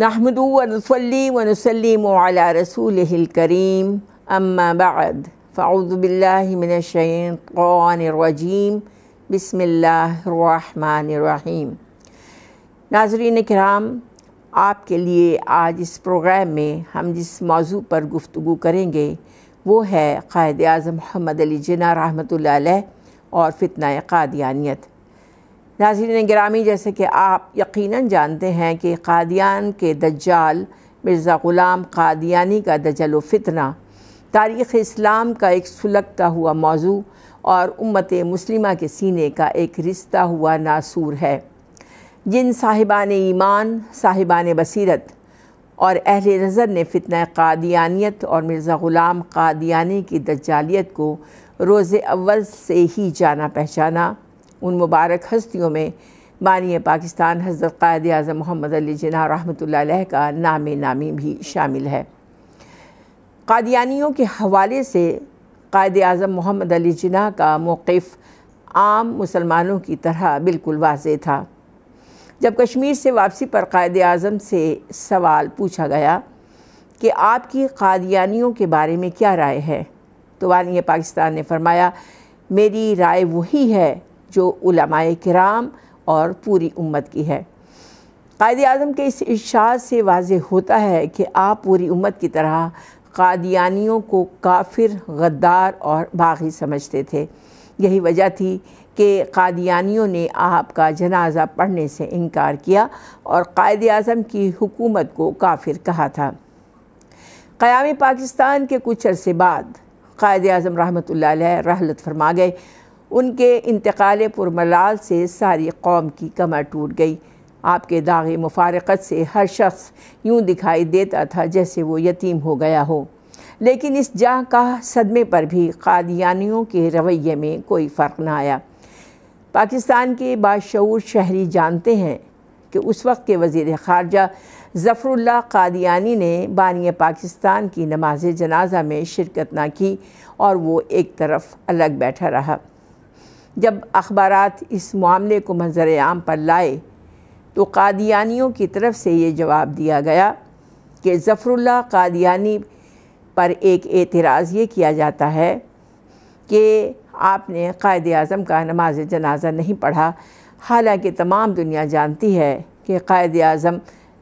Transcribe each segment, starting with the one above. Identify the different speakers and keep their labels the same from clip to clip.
Speaker 1: नहमदू वनसली वनसलीम अला रसूल करीम अम्मा बाद फ़ाउज़बिल्लिमिनशैनरजीम बसमीम नाजरीन कराम आपके लिए आज इस प्रोग्राम में हम जिस मौजू पर गुफ्तु करेंगे वो है क़ायद अज़म मोहम्मद अली जना रहमत और फितना कादियानियत नाजीन ग्रामी जैसे कि आप यकीनन जानते हैं कि कादियान के दज्जाल मिर्ज़ा ग़ुलाम कादियानी का दजल फितना तारीख़ इस्लाम का एक सुलगता हुआ मौजू और उम्मत मुस्लिमा के सीने का एक रिश्ता हुआ नासूर है जिन साहिबान ईमान साहिबान बसीरत और अहल नज़र ने फितना कादियानियत और मिर्ज़ा ग़ुलाम कादियानी की दज्जालियत को रोज़ अव्वल से ही जाना पहचाना उन मुबारक हस्तियों में बानिय पाकिस्तान हज़रत क़ायद अज़म मोहम्मद अली जना रहमत का नाम नामी भी शामिल है कादियानियों के हवाले से कायद अज़म मोहम्मद अली जना का मौक़ आम मुसलमानों की तरह बिल्कुल वाज था जब कश्मीर से वापसी पर कायद अज़म से सवाल पूछा गया कि आपकी कादियानियों के बारे में क्या राय है तो वानी पाकिस्तान ने फरमाया मेरी राय वही है जो उलमाए कराम और पूरी उम्मत की है कायद अजम के इस इशार से वाज होता है कि आप पूरी उम्मत की तरह कादियानियों को काफिर गद्दार और बागी समझते थे यही वजह थी कि कादियानियों ने आपका जनाजा पढ़ने से इनकार किया और कायद अजम की हुकूमत को काफिर कहा था क़्याम पाकिस्तान के कुछ अरसे बाद कायद अजम रहमत रहलत फरमा गए उनके इंतकाल पुरमलाल से सारी कौम की कमर टूट गई आपके दागे मुफारकत से हर शख्स यूं दिखाई देता था जैसे वो यतीम हो गया हो लेकिन इस जा का सदमे पर भी कादियानियों के रवैये में कोई फ़र्क ना आया पाकिस्तान के बाशूर शहरी जानते हैं कि उस वक्त के वज़ी ख़ारजा ज़फ़रुल्ला कादियानी ने बानी पाकिस्तान की नमाज जनाजा में शिरकत ना की और वो एक तरफ अलग बैठा रहा जब अखबार इस मामले को मंजर आम पर लाए तो कादियानियों की तरफ से ये जवाब दिया गया कि ज़फ़रुल्ला कादियानी पर एक एतराज़ ये किया जाता है कि आपने कायद अज़म का नमाज जनाजा नहीं पढ़ा हालांकि तमाम दुनिया जानती है कि कायद अज़म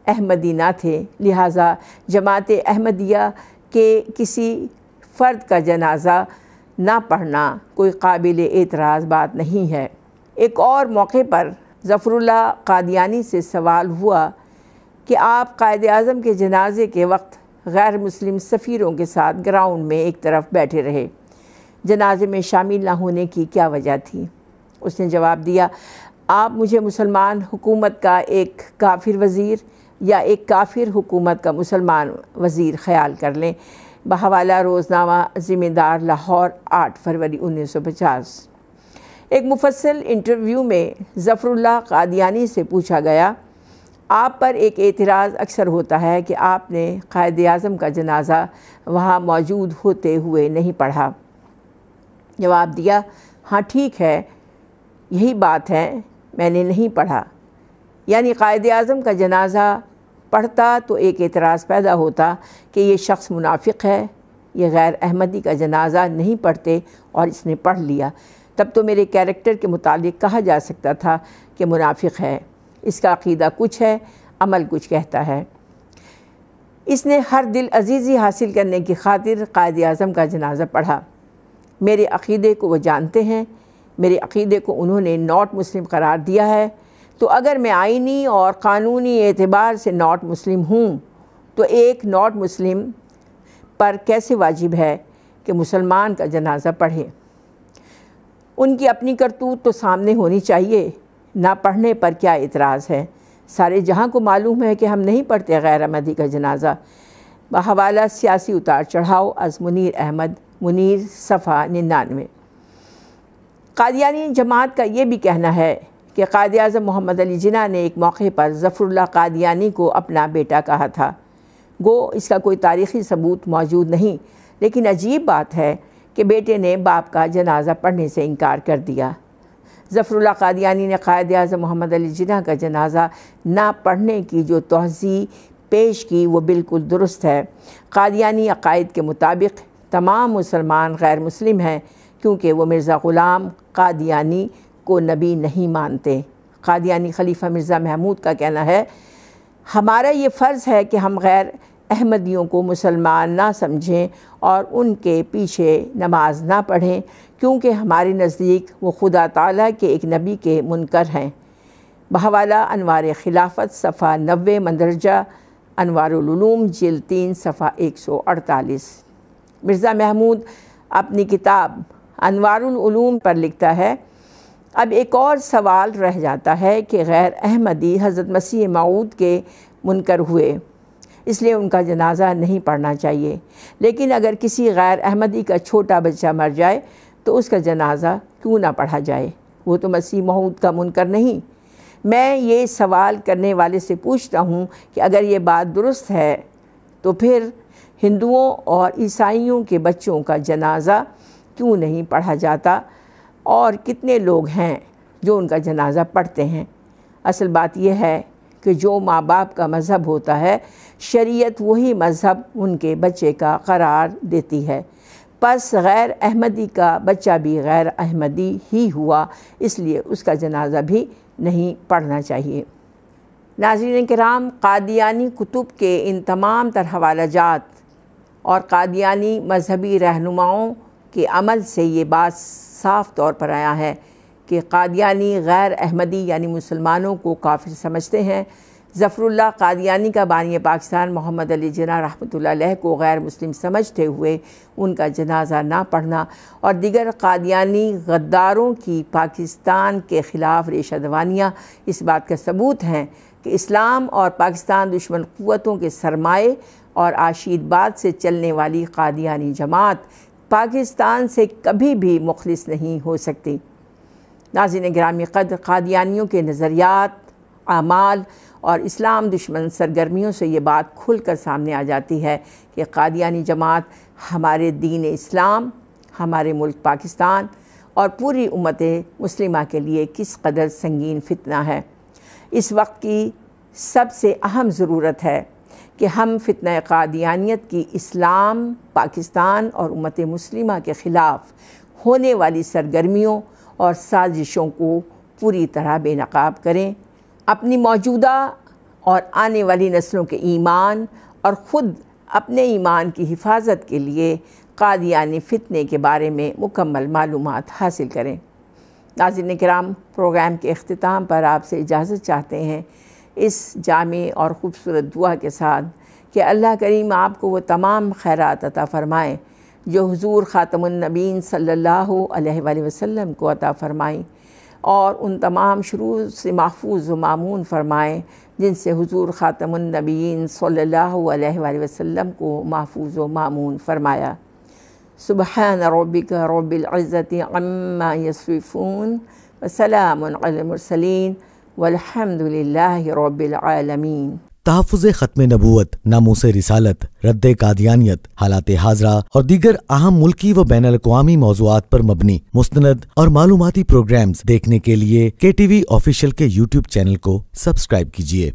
Speaker 1: अहमदी ना थे लिहाजा जमात अहमदिया के किसी फ़र्द का जनाजा ना पढ़ना कोई काबिल एतराज़ बात नहीं है एक और मौके पर ज़फ़रुल्ला कादियानी से सवाल हुआ कि आप कायद अज़म के जनाजे के वक्त गैर मुस्लिम सफ़ीरों के साथ ग्राउंड में एक तरफ बैठे रहे जनाजे में शामिल ना होने की क्या वजह थी उसने जवाब दिया आप मुझे मुसलमान हुकूमत का एक काफिर वज़ीर या एक काफिर हुकूमत का मुसलमान वज़ीर ख़्याल कर लें बहवाला रोज़नामा ज़िम्मेदार लाहौर 8 फरवरी 1950 एक मुफसल इंटरव्यू में ज़फ़रुल्ला कादियानी से पूछा गया आप पर एक एतराज़ अक्सर होता है कि आपने कायद अजम का जनाजा वहाँ मौजूद होते हुए नहीं पढ़ा जवाब दिया हाँ ठीक है यही बात है मैंने नहीं पढ़ा यानी कायद अजम का जनाजा पढ़ता तो एक एतराज़ पैदा होता कि ये शख्स मुनाफिक है ये गैर अहमदी का जनाजा नहीं पढ़ते और इसने पढ़ लिया तब तो मेरे कैरेक्टर के मुतालिक कहा जा सकता था कि मुनाफिक है इसका अकीदा कुछ है अमल कुछ कहता है इसने हर दिल अजीज़ी हासिल करने की खातिर कायद अज़म का जनाजा पढ़ा मेरे अकीदे को वो जानते हैं मेरे अकीदे को उन्होंने नॉट मुस्लिम करार दिया है तो अगर मैं आइनी और क़ानूनी एतबार से नॉट मुस्लिम हूँ तो एक नॉट मुस्लिम पर कैसे वाजिब है कि मुसलमान का जनाजा पढ़े उनकी अपनी करतूत तो सामने होनी चाहिए ना पढ़ने पर क्या इतराज़ है सारे जहाँ को मालूम है कि हम नहीं पढ़ते गैर अहमदी का जनाजा हवाला सियासी उतार चढ़ाव अज मुनीर अहमद मुनर सफ़ा निन्यानवे कादियानी जमात का ये भी कहना है कि कायद अजम मोहम्मद अली जिना ने एक मौके पर जफ़रुल्ला कादियानी को अपना बेटा कहा था गो इसका कोई तारीख़ी सबूत मौजूद नहीं लेकिन अजीब बात है कि बेटे ने बाप का जनाजा पढ़ने से इनकार कर दिया ज़फ़रुल्ला कादियानी ने कायद अजम मोहम्मद अली जिना का जनाजा ना पढ़ने की जो तोज़ी पेश की वो बिल्कुल दुरुस्त है कादियानी अकायद के मुताबिक तमाम मुसलमान गैर मुस्लिम हैं क्योंकि वो मिर्ज़ा ग़ुलाम कादियानी को नबी नहीं मानते कादियानी खलीफा मिर्ज़ा महमूद का कहना है हमारा ये फ़र्ज़ है कि हम गैर अहमदियों को मुसलमान ना समझें और उनके पीछे नमाज ना पढ़ें क्योंकि हमारे नज़दीक वो खुदा ताला के एक नबी के मुनकर हैं बहवाला अनवार खिलाफत सफ़ा नबे मंदरजा अनवारूम जल तीन सफ़ा एक सौ अड़तालीस मिर्ज़ा महमूद अपनी किताब अनवारूम पर लिखता है अब एक और सवाल रह जाता है कि गैर अहमदी हज़रत मसीह मऊद के मुनकर हुए इसलिए उनका जनाजा नहीं पढ़ना चाहिए लेकिन अगर किसी गैर अहमदी का छोटा बच्चा मर जाए तो उसका जनाजा क्यों ना पढ़ा जाए वो तो मसीह मऊद का मुनकर नहीं मैं ये सवाल करने वाले से पूछता हूँ कि अगर ये बात दुरुस्त है तो फिर हिंदुओं और ईसाइयों के बच्चों का जनाजा क्यों नहीं पढ़ा जाता और कितने लोग हैं जो उनका जनाज़ा पढ़ते हैं असल बात यह है कि जो माँ बाप का मज़हब होता है शरीयत वही मज़हब उनके बच्चे का करार देती है बस गैर अहमदी का बच्चा भी गैर अहमदी ही हुआ इसलिए उसका जनाजा भी नहीं पढ़ना चाहिए नाजरन कराम कादियानी कुतुब के इन तमाम तरह ज़ात और कादियानी मजहबी रहनुमाओं के अमल से ये बात साफ तौर पर आया है कि कादियानी गैर अहमदी यानी मुसलमानों को काफिर समझते हैं ज़फ़रुल्ला कादियानी का बानी पाकिस्तान मोहम्मद अली जना रहमत को गैर मुस्लिम समझते हुए उनका जनाजा ना पढ़ना और दिगर कादियानी गद्दारों की पाकिस्तान के ख़िलाफ़ रेशा दवानियाँ इस बात का सबूत हैं कि इस्लाम और पाकिस्तान दुश्मन क़वतों के सरमाए और आशीर्वाद से चलने वाली कादियानी जमात पाकिस्तान से कभी भी मुखलिस नहीं हो सकती नाजिन ग्रामी कद कादियानियों के नज़रियात आमाल और इस्लाम दुश्मन सरगर्मियों से ये बात खुल कर सामने आ जाती है कि कादियानी जमात हमारे दीन इस्लाम हमारे मुल्क पाकिस्तान और पूरी उमत मुस्लिम के लिए किस कदर संगीन फितना है इस वक्त की सबसे अहम ज़रूरत है कि हम फितन कादियानियत की इस्लाम पाकिस्तान और उमत मुस्लिमा के ख़िलाफ़ होने वाली सरगर्मियों और साजिशों को पूरी तरह बेनकाब करें अपनी मौजूदा और आने वाली नस्लों के ईमान और ख़ुद अपने ईमान की हिफाजत के लिए कादियानी फ़ितने के बारे में मुकम्मल मालूम हासिल करें नाजिन कराम प्रोग्राम के अख्ताम पर आपसे इजाज़त चाहते हैं इस जामे और ख़ूबसूरत दुआ के साथ कि अल्लाह करीम आपको वो तमाम खैरत अता फ़रमाएँ जो हजूर ख़ातमनबीन सल्ला वसम को अता फ़रमाएँ और उन तमाम शुरू से महफूज व मामून फ़रमाएँ जिनसे हजूर ख़ातमनबीन सल्ला वसम को महफूज व मामून फ़रमाया सुबहान रबिक रबिल्ज़त अम्मा यसफ़ून वसलामसलिन तहफ़ ख़त्म नबूत नामोस रिसालत रद्द कादियानियत हालात हाजरा और दीगर अहम मुल्की व बैन अवी मौजूद पर मबनी मुस्ंद और मालूमती प्रोग्राम देखने के लिए के टी वी ऑफिशियल के यूट्यूब चैनल को सब्सक्राइब कीजिए